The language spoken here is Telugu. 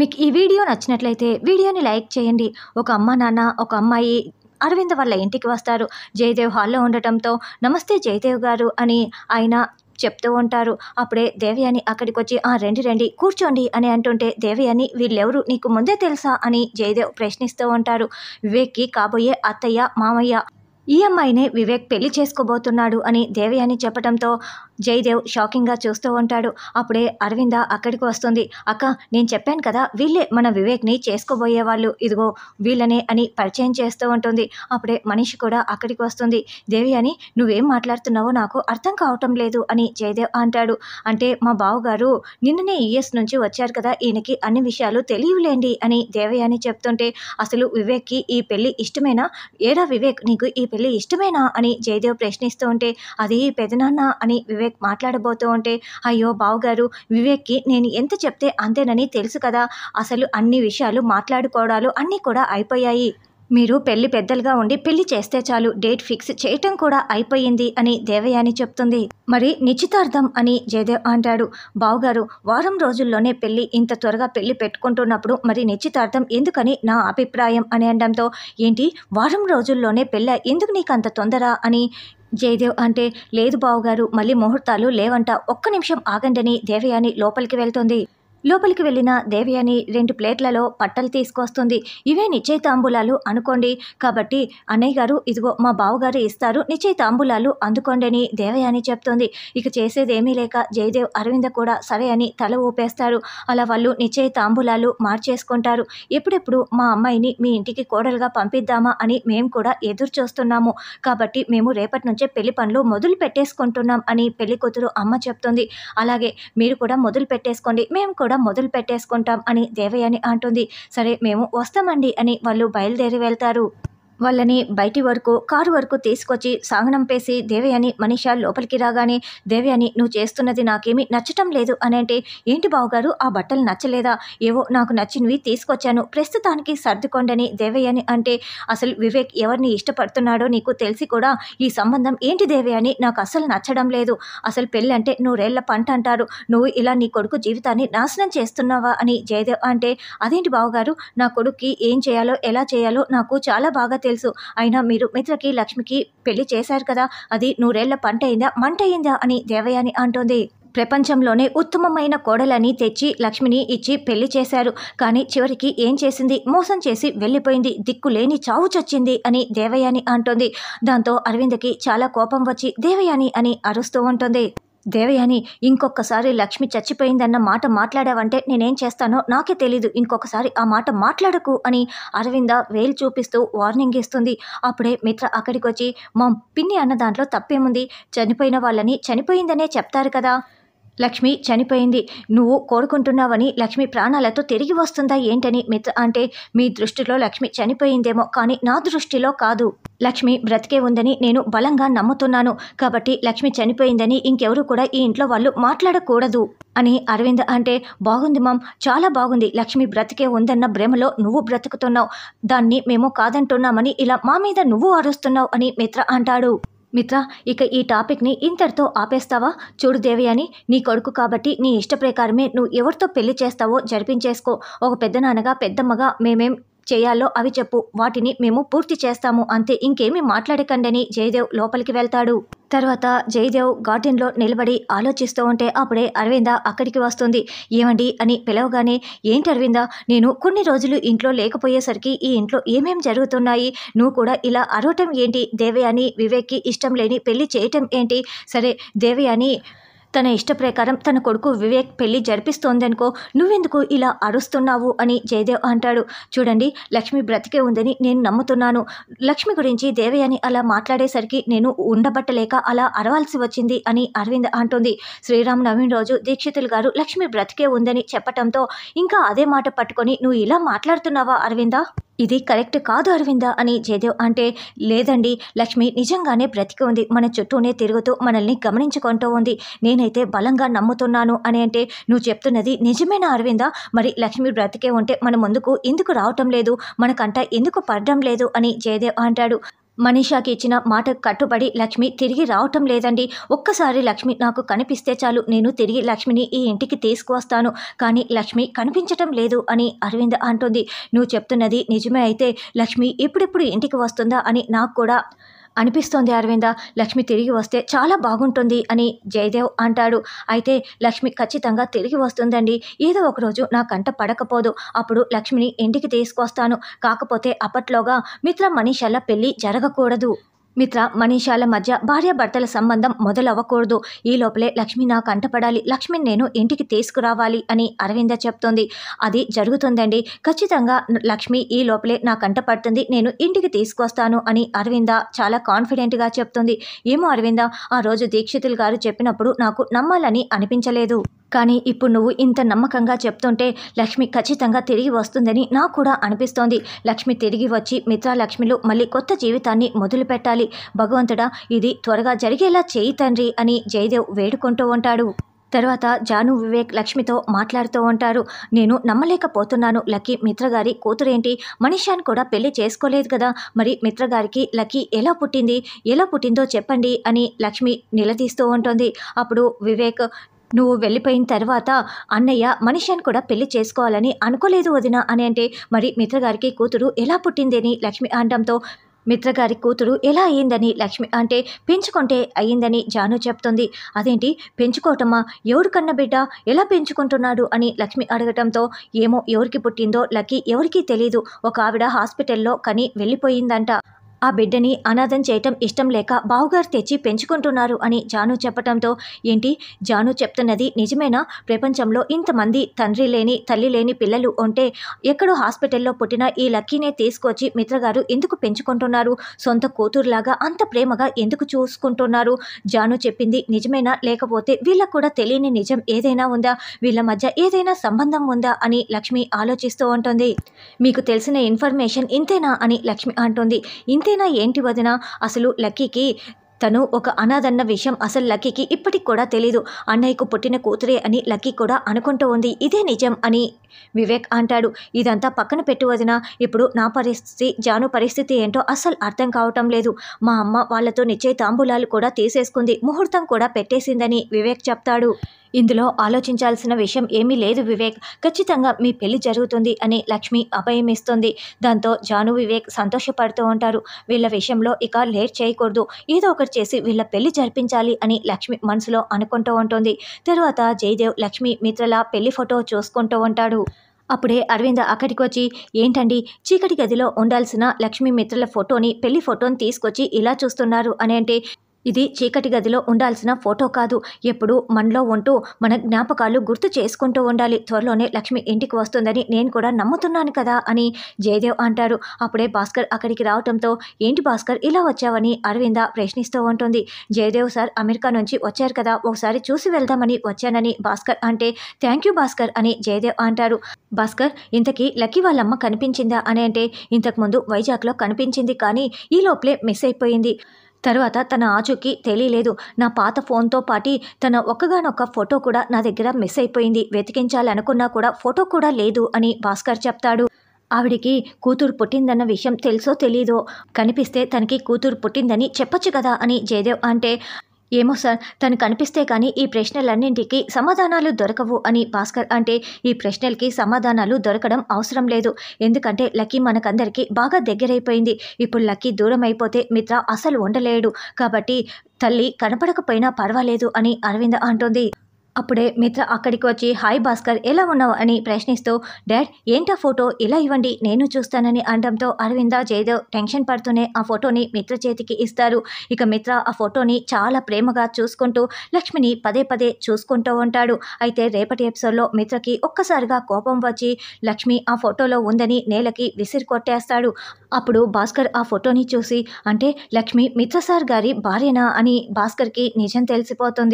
మీకు ఈ వీడియో నచ్చినట్లయితే వీడియోని లైక్ చేయండి ఒక అమ్మ నాన్న ఒక అమ్మాయి అరవింద్ వాళ్ళ ఇంటికి వస్తారు జయదేవ్ హాల్లో ఉండటంతో నమస్తే జయదేవ్ గారు అని ఆయన చెప్తూ ఉంటారు అప్పుడే దేవయాని అక్కడికి వచ్చి ఆ రండి రండి కూర్చోండి అని అంటుంటే దేవయాని వీళ్ళెవరు నీకు ముందే తెలుసా అని జయదేవ్ ప్రశ్నిస్తూ ఉంటారు వివేక్కి కాబోయే అత్తయ్య మామయ్య ఈ అమ్మాయిని వివేక్ పెళ్లి చేసుకోబోతున్నాడు అని దేవయాని చెప్పడంతో జయదేవ్ షాకింగ్గా చూస్తూ ఉంటాడు అప్పుడే అరవింద అక్కడికి వస్తుంది అక్క నేను చెప్పాను కదా వీళ్ళే మన వివేక్ని చేసుకోబోయేవాళ్ళు ఇదిగో వీళ్ళనే అని పరిచయం చేస్తూ ఉంటుంది అప్పుడే మనిషి కూడా అక్కడికి వస్తుంది దేవి అని నువ్వేం మాట్లాడుతున్నావో నాకు అర్థం కావటం లేదు అని జయదేవ్ అంటాడు అంటే మా బావగారు నిన్ననే ఈఎస్ నుంచి వచ్చారు కదా ఈయనకి అన్ని విషయాలు తెలియలేండి అని దేవయాని చెప్తుంటే అసలు వివేక్కి ఈ పెళ్ళి ఇష్టమైన ఏడా వివేక్ నీకు ఈ పెళ్లి ఇష్టమేనా అని జయదేవ్ ప్రశ్నిస్తూ ఉంటే అది పెదనాన్న అని వివేక్ మాట్లాడబోతూ ఉంటే అయ్యో బావగారు వివేక్కి నేను ఎంత చెప్తే అంతేనని తెలుసు కదా అసలు అన్ని విషయాలు మాట్లాడుకోవడాలు అన్నీ కూడా అయిపోయాయి మీరు పెళ్లి పెద్దలుగా ఉండి పెళ్లి చేస్తే చాలు డేట్ ఫిక్స్ చేయటం కూడా అయిపోయింది అని దేవయాని చెప్తుంది మరి నిశ్చితార్థం అని జయదేవ్ అంటాడు బావుగారు వారం రోజుల్లోనే పెళ్లి ఇంత త్వరగా పెళ్లి పెట్టుకుంటున్నప్పుడు మరి నిశ్చితార్థం ఎందుకని నా అభిప్రాయం అని అనడంతో ఏంటి వారం రోజుల్లోనే పెళ్ళ ఎందుకు నీకు అంత తొందర అని జయదేవ్ అంటే లేదు బావుగారు మళ్ళీ ముహూర్తాలు లేవంట ఒక్క నిమిషం ఆగండని దేవయాని లోపలికి వెళ్తుంది లోపలికి వెళ్ళిన దేవయాని రెండు ప్లేట్లలో పట్టలు తీసుకొస్తుంది ఇవే నిశ్చయితాంబులాలు అనుకోండి కాబట్టి అన్నయ్య గారు ఇదిగో మా బావగారు ఇస్తారు నిశ్చయితాంబులాలు అందుకోండి అని దేవయాని చెప్తుంది ఇక చేసేదేమీ లేక జయదేవ్ అరవింద కూడా సరే అని తల ఊపేస్తారు అలా వాళ్ళు నిశ్చయితాంబులాలు మార్చేసుకుంటారు ఎప్పుడెప్పుడు మా అమ్మాయిని మీ ఇంటికి కోడలుగా పంపిద్దామా అని మేము కూడా ఎదురు చూస్తున్నాము కాబట్టి మేము రేపటి నుంచే పెళ్లి పనులు మొదలు పెట్టేసుకుంటున్నాం అని పెళ్లి కూతురు అమ్మ చెప్తుంది అలాగే మీరు కూడా మొదలు పెట్టేసుకోండి మేము కూడా కూడా మొదలు పెట్టేసుకుంటాం అని దేవయాని అంటుంది సరే మేము వస్తామండి అని వాళ్ళు బయలుదేరి వెళ్తారు వాళ్ళని బయటి వరకు కారు వరకు తీసుకొచ్చి సాగనం పేసి దేవయాని మనీష లోపలికి రాగానే దేవయాని నువ్వు చేస్తున్నది నాకేమీ నచ్చటం లేదు అని అంటే ఏంటి బావగారు ఆ బట్టలు నచ్చలేదా ఏవో నాకు నచ్చినవి తీసుకొచ్చాను ప్రస్తుతానికి సర్దుకోండని అని అంటే అసలు వివేక్ ఎవరిని ఇష్టపడుతున్నాడో నీకు తెలిసి కూడా ఈ సంబంధం ఏంటి దేవయాని నాకు అసలు నచ్చడం లేదు అసలు పెళ్ళంటే నూరేళ్ల పంట అంటారు నువ్వు ఇలా నీ కొడుకు జీవితాన్ని నాశనం చేస్తున్నావా అని జయదేవ్ అంటే అదేంటి బావగారు నా కొడుక్కి ఏం చేయాలో ఎలా చేయాలో నాకు చాలా బాగా తెలుసు అయినా మీరు మిత్రకి లక్ష్మికి పెళ్లి చేశారు కదా అది నూరేళ్ల పంట అయిందా మంట అయిందా అని దేవయాని అంటోంది ప్రపంచంలోనే ఉత్తమమైన కోడలని తెచ్చి లక్ష్మిని ఇచ్చి పెళ్లి చేశారు కానీ చివరికి ఏం చేసింది మోసం చేసి వెళ్ళిపోయింది దిక్కు లేని చావు చచ్చింది అని దేవయాని అంటోంది దాంతో అరవింద్కి చాలా కోపం వచ్చి దేవయాని అని అరుస్తూ ఉంటుంది దేవయాని ఇంకొకసారి లక్ష్మి చచ్చిపోయిందన్న మాట మాట్లాడావంటే నేనేం చేస్తానో నాకే తెలీదు ఇంకొకసారి ఆ మాట మాట్లాడకు అని అరవింద వేలు చూపిస్తూ వార్నింగ్ ఇస్తుంది అప్పుడే మిత్ర అక్కడికి వచ్చి మా పిన్ని అన్న దాంట్లో తప్పేముంది చనిపోయిన వాళ్ళని చనిపోయిందనే చెప్తారు కదా లక్ష్మి చనిపోయింది నువ్వు కోరుకుంటున్నావని లక్ష్మి ప్రాణాలతో తిరిగి వస్తుందా ఏంటని మిత్ర అంటే మీ దృష్టిలో లక్ష్మి చనిపోయిందేమో కానీ నా దృష్టిలో కాదు లక్ష్మి బ్రతికే ఉందని నేను బలంగా నమ్ముతున్నాను కాబట్టి లక్ష్మి చనిపోయిందని ఇంకెవరు కూడా ఈ ఇంట్లో వాళ్ళు మాట్లాడకూడదు అని అరవింద్ అంటే బాగుంది మామ్ చాలా బాగుంది లక్ష్మి బ్రతికే ఉందన్న భ్రమలో నువ్వు బ్రతుకుతున్నావు దాన్ని మేము కాదంటున్నామని ఇలా మా మీద నువ్వు అరుస్తున్నావు అని మిత్ర అంటాడు మిత్ర ఇక ఈ టాపిక్ని ఇంతటితో ఆపేస్తావా చూడు దేవి అని నీ కొడుకు కాబట్టి నీ ఇష్ట ప్రకారమే నువ్వు ఎవరితో పెళ్లి చేస్తావో జరిపించేసుకో ఒక పెద్దనాన్నగా పెద్దమ్మగా మేమేం చేయాలో అవి చెప్పు వాటిని మేము పూర్తి చేస్తాము అంతే ఇంకేమీ మాట్లాడకండని జయదేవ్ లోపలికి వెళ్తాడు తర్వాత జయదేవ్ గార్డెన్లో నిలబడి ఆలోచిస్తూ ఉంటే అప్పుడే అరవింద అక్కడికి వస్తుంది ఏమండి అని పిలవగానే ఏంటి అరవింద నేను కొన్ని రోజులు ఇంట్లో లేకపోయేసరికి ఈ ఇంట్లో ఏమేం జరుగుతున్నాయి నువ్వు కూడా ఇలా అరవటం ఏంటి దేవయాని వివేక్కి ఇష్టం లేని పెళ్లి చేయటం ఏంటి సరే దేవయాని తన ఇష్ట ప్రకారం తన కొడుకు వివేక్ పెళ్లి జరిపిస్తోందనుకో నువ్వెందుకు ఇలా అరుస్తున్నావు అని జయదేవ్ అంటాడు చూడండి లక్ష్మి బ్రతికే ఉందని నేను నమ్ముతున్నాను లక్ష్మి గురించి దేవయాని అలా మాట్లాడేసరికి నేను ఉండబట్టలేక అలా అరవాల్సి వచ్చింది అని అరవింద్ అంటుంది శ్రీరామ్ నవీన్ రోజు దీక్షితులు గారు లక్ష్మి బ్రతికే ఉందని చెప్పటంతో ఇంకా అదే మాట పట్టుకొని నువ్వు ఇలా మాట్లాడుతున్నావా అరవింద ఇది కరెక్ట్ కాదు అరవింద అని జయదేవ్ అంటే లేదండి లక్ష్మి నిజంగానే బ్రతికి ఉంది మన చుట్టూనే తిరుగుతూ మనల్ని గమనించుకుంటూ ఉంది నేను నేనైతే బలంగా నమ్ముతున్నాను అని అంటే నువ్వు చెప్తున్నది నిజమేనా అరవింద మరి లక్ష్మి బ్రతికే ఉంటే మన ముందుకు ఎందుకు రావటం లేదు మనకంట ఎందుకు పడడం లేదు అని జయదేవ్ అంటాడు మనీషాకి ఇచ్చిన మాట కట్టుబడి లక్ష్మి తిరిగి రావటం లేదండి ఒక్కసారి లక్ష్మి నాకు కనిపిస్తే చాలు నేను తిరిగి లక్ష్మిని ఈ ఇంటికి తీసుకువస్తాను కానీ లక్ష్మి కనిపించటం లేదు అని అరవింద్ అంటుంది నువ్వు చెప్తున్నది నిజమే అయితే లక్ష్మి ఎప్పుడెప్పుడు ఇంటికి వస్తుందా అని నాకు కూడా అనిపిస్తోంది అరవింద లక్ష్మి తిరిగి వస్తే చాలా బాగుంటుంది అని జయదేవ్ అంటాడు అయితే లక్ష్మి ఖచ్చితంగా తిరిగి వస్తుందండి ఏదో ఒకరోజు నా కంట పడకపోదు అప్పుడు లక్ష్మిని ఇంటికి తీసుకొస్తాను కాకపోతే అప్పట్లోగా మిత్ర మనీషల్ల పెళ్ళి జరగకూడదు మిత్ర మనీషాల మధ్య భార్యాభర్తల సంబంధం మొదలవ్వకూడదు ఈ లోపలే లక్ష్మి నా కంటపడాలి లక్ష్మి నేను ఇంటికి తీసుకురావాలి అని అరవింద చెప్తోంది అది జరుగుతుందండి ఖచ్చితంగా లక్ష్మి ఈ లోపలే నా కంటపడుతుంది నేను ఇంటికి తీసుకొస్తాను అని అరవింద చాలా కాన్ఫిడెంట్గా చెప్తుంది ఏమో అరవింద ఆ రోజు దీక్షితులు గారు చెప్పినప్పుడు నాకు నమ్మాలని అనిపించలేదు కానీ ఇప్పుడు నువ్వు ఇంత నమ్మకంగా చెప్తుంటే లక్ష్మి ఖచ్చితంగా తిరిగి వస్తుందని నాకు కూడా అనిపిస్తోంది లక్ష్మి తిరిగి వచ్చి మిత్రాలక్ష్మిలో మళ్ళీ కొత్త జీవితాన్ని మొదలుపెట్టాలి భగవంతుడా ఇది త్వరగా జరిగేలా చేయి తండ్రి అని జయదేవ్ వేడుకుంటూ ఉంటాడు తర్వాత జాను వివేక్ లక్ష్మితో మాట్లాడుతూ ఉంటారు నేను నమ్మలేకపోతున్నాను లక్కీ మిత్రగారి కూతురేంటి మనిషాన్ని కూడా పెళ్లి చేసుకోలేదు కదా మరి మిత్రగారికి లక్కీ ఎలా పుట్టింది ఎలా పుట్టిందో చెప్పండి అని లక్ష్మి నిలదీస్తూ ఉంటుంది అప్పుడు వివేక్ నువ్వు వెళ్ళిపోయిన తర్వాత అన్నయ్య మనిషిని కూడా పెళ్లి చేసుకోవాలని అనుకోలేదు వదిన అని అంటే మరి మిత్రగారికి కూతురు ఎలా పుట్టిందని లక్ష్మి అనడంతో మిత్రగారి కూతురు ఎలా అయ్యిందని లక్ష్మి అంటే పెంచుకుంటే అయ్యిందని జాను చెప్తుంది అదేంటి పెంచుకోవటమా ఎవరు కన్న బిడ్డ ఎలా పెంచుకుంటున్నాడు అని లక్ష్మి అడగటంతో ఏమో ఎవరికి పుట్టిందో లక్కీ ఎవరికీ తెలియదు ఒక ఆవిడ హాస్పిటల్లో కని వెళ్ళిపోయిందంట ఆ బిడ్డని అనాథం చేయటం ఇష్టం లేక బావుగారు తెచ్చి పెంచుకుంటున్నారు అని జాను చెప్పటంతో ఏంటి జాను చెప్తున్నది నిజమేనా ప్రపంచంలో ఇంతమంది తండ్రి లేని తల్లి లేని పిల్లలు ఉంటే ఎక్కడో హాస్పిటల్లో పుట్టిన ఈ లక్కీనే తీసుకొచ్చి మిత్రగారు ఎందుకు పెంచుకుంటున్నారు సొంత కూతురులాగా అంత ప్రేమగా ఎందుకు చూసుకుంటున్నారు జాను చెప్పింది నిజమేనా లేకపోతే వీళ్ళకు కూడా తెలియని నిజం ఏదైనా ఉందా వీళ్ళ మధ్య ఏదైనా సంబంధం ఉందా అని లక్ష్మి ఆలోచిస్తూ ఉంటుంది మీకు తెలిసిన ఇన్ఫర్మేషన్ ఇంతేనా అని లక్ష్మి అంటుంది ఇంత అంతేనా ఏంటి వదిన అసలు లక్కీకి తను ఒక అనాథన్న విషయం అసలు లక్కీకి ఇప్పటికి కూడా తెలీదు అన్నయ్యకు పుట్టిన కూతురే అని లక్కీ కూడా అనుకుంటూ ఉంది ఇదే నిజం అని వివేక్ అంటాడు ఇదంతా పక్కన పెట్టు వదిన ఇప్పుడు నా పరిస్థితి జాను పరిస్థితి ఏంటో అసలు అర్థం కావటం లేదు మా అమ్మ వాళ్ళతో నిచ్చే తాంబూలాలు కూడా తీసేసుకుంది ముహూర్తం కూడా పెట్టేసిందని వివేక్ చెప్తాడు ఇందులో ఆలోచించాల్సిన విషయం ఏమీ లేదు వివేక్ ఖచ్చితంగా మీ పెళ్లి జరుగుతుంది అని లక్ష్మి ఇస్తుంది దాంతో జాను వివేక్ సంతోషపడుతూ ఉంటారు వీళ్ళ విషయంలో ఇక లేట్ చేయకూడదు ఏదో ఒకటి చేసి వీళ్ళ పెళ్లి జరిపించాలి అని లక్ష్మి మనసులో అనుకుంటూ ఉంటుంది తరువాత జయదేవ్ లక్ష్మి మిత్రల పెళ్లి ఫోటో చూసుకుంటూ ఉంటాడు అప్పుడే అరవింద అక్కడికి వచ్చి ఏంటండి చీకటి గదిలో ఉండాల్సిన లక్ష్మీ మిత్రుల ఫోటోని పెళ్లి ఫోటోని తీసుకొచ్చి ఇలా చూస్తున్నారు అని అంటే ఇది చీకటి గదిలో ఉండాల్సిన ఫోటో కాదు ఎప్పుడు మనలో ఉంటూ మన జ్ఞాపకాలు గుర్తు చేసుకుంటూ ఉండాలి త్వరలోనే లక్ష్మి ఇంటికి వస్తుందని నేను కూడా నమ్ముతున్నాను కదా అని జయదేవ్ అంటారు అప్పుడే భాస్కర్ అక్కడికి రావటంతో ఏంటి భాస్కర్ ఇలా వచ్చావని అరవింద ప్రశ్నిస్తూ ఉంటుంది జయదేవ్ సార్ అమెరికా నుంచి వచ్చారు కదా ఒకసారి చూసి వెళ్దామని వచ్చానని భాస్కర్ అంటే థ్యాంక్ యూ భాస్కర్ అని జయదేవ్ అంటారు భాస్కర్ ఇంతకీ లక్కీ వాళ్ళమ్మ కనిపించిందా అని అంటే ఇంతకుముందు వైజాగ్లో కనిపించింది కానీ ఈ లోపలే మిస్ అయిపోయింది తర్వాత తన ఆచూకీ తెలియలేదు నా పాత ఫోన్తో పాటి తన ఒక్కగానొక్క ఫోటో కూడా నా దగ్గర మిస్ అయిపోయింది వెతికించాలనుకున్నా కూడా ఫోటో కూడా లేదు అని భాస్కర్ చెప్తాడు ఆవిడికి కూతురు పుట్టిందన్న విషయం తెలుసో తెలీదో కనిపిస్తే తనకి కూతురు పుట్టిందని చెప్పొచ్చు కదా అని జయదేవ్ అంటే ఏమో సార్ తను కనిపిస్తే కానీ ఈ ప్రశ్నలన్నింటికి సమాధానాలు దొరకవు అని భాస్కర్ అంటే ఈ ప్రశ్నలకి సమాధానాలు దొరకడం అవసరం లేదు ఎందుకంటే లక్కీ మనకందరికీ బాగా దగ్గరైపోయింది ఇప్పుడు లక్కీ దూరం అయిపోతే మిత్ర అసలు ఉండలేడు కాబట్టి తల్లి కనపడకపోయినా పర్వాలేదు అని అరవింద అంటుంది అప్పుడే మిత్ర అక్కడికి వచ్చి హాయ్ భాస్కర్ ఎలా ఉన్నావు అని ప్రశ్నిస్తూ డాడ్ ఏంటా ఫోటో ఇలా ఇవ్వండి నేను చూస్తానని అనడంతో అరవింద జయదేవ్ టెన్షన్ పడుతూనే ఆ ఫోటోని మిత్ర చేతికి ఇస్తారు ఇక మిత్ర ఆ ఫోటోని చాలా ప్రేమగా చూసుకుంటూ లక్ష్మిని పదే పదే చూసుకుంటూ ఉంటాడు అయితే రేపటి ఎపిసోడ్లో మిత్రకి ఒక్కసారిగా కోపం వచ్చి లక్ష్మి ఆ ఫోటోలో ఉందని నేలకి విసిరి కొట్టేస్తాడు అప్పుడు భాస్కర్ ఆ ఫోటోని చూసి అంటే లక్ష్మి మిత్ర సార్ గారి భార్యనా అని భాస్కర్కి నిజం తెలిసిపోతుంది